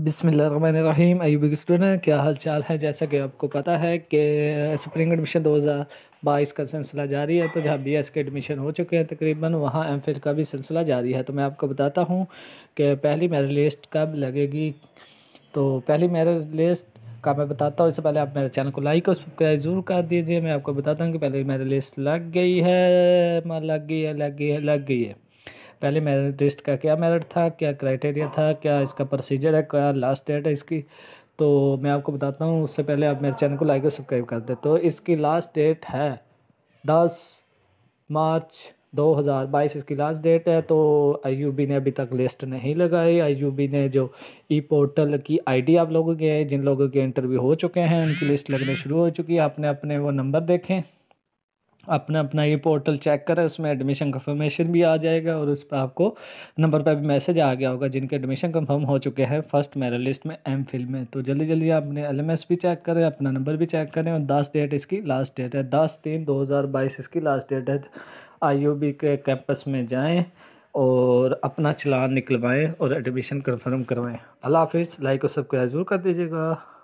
बिसमीम अयुबिक स्टूडेंट क्या हाल चाल है जैसा कि आपको पता है कि स्प्रिंग एडमिशन 2022 का सिलसिला जारी है तो जहाँ बी एस के एडमिशन हो चुके हैं तकरीबन वहाँ एम फिल का भी सिलसिला जारी है तो मैं आपको बताता हूँ कि पहली मेरिट लिस्ट कब लगेगी तो पहली मेरिट लिस्ट का मैं बताता हूँ इससे पहले आप मेरे चैनल को लाइक और सब्सक्राइब ज़रूर कर दीजिए मैं आपको बताता हूँ कि पहले मेरी लिस्ट लग गई है लग गई है लग गई है लग गई है पहले मेरिट लिस्ट का क्या मेरिट था क्या क्राइटेरिया था क्या इसका प्रोसीजर है क्या लास्ट डेट है इसकी तो मैं आपको बताता हूँ उससे पहले आप मेरे चैनल को लाइक और सब्सक्राइब कर दें तो इसकी लास्ट डेट है दस मार्च 2022 इसकी लास्ट डेट है तो आई ने अभी तक लिस्ट नहीं लगाई आई ने जो ई पोर्टल की आईडी आप लोगों के जिन लोगों के इंटरव्यू हो चुके हैं उनकी लिस्ट लगने शुरू हो चुकी है आपने अपने वो नंबर देखें अपना अपना ये पोर्टल चेक करें उसमें एडमिशन कंफर्मेशन भी आ जाएगा और उस पर आपको नंबर पर भी मैसेज आ गया होगा जिनके एडमिशन कंफर्म हो चुके हैं फर्स्ट मेरा लिस्ट में एम फिल में तो जल्दी जल्दी आप अपने एल भी चेक करें अपना नंबर भी चेक करें और दस डेट इसकी लास्ट डेट है दस तीन दो हज़ार बाईस इसकी लास्ट डेट है आई के कैंपस में जाएँ और अपना चलान निकलवाएँ और एडमिशन कन्फर्म करवाएँ अल्लाह हाफिज़ लाइक और सब्सक्राइब जरूर कर दीजिएगा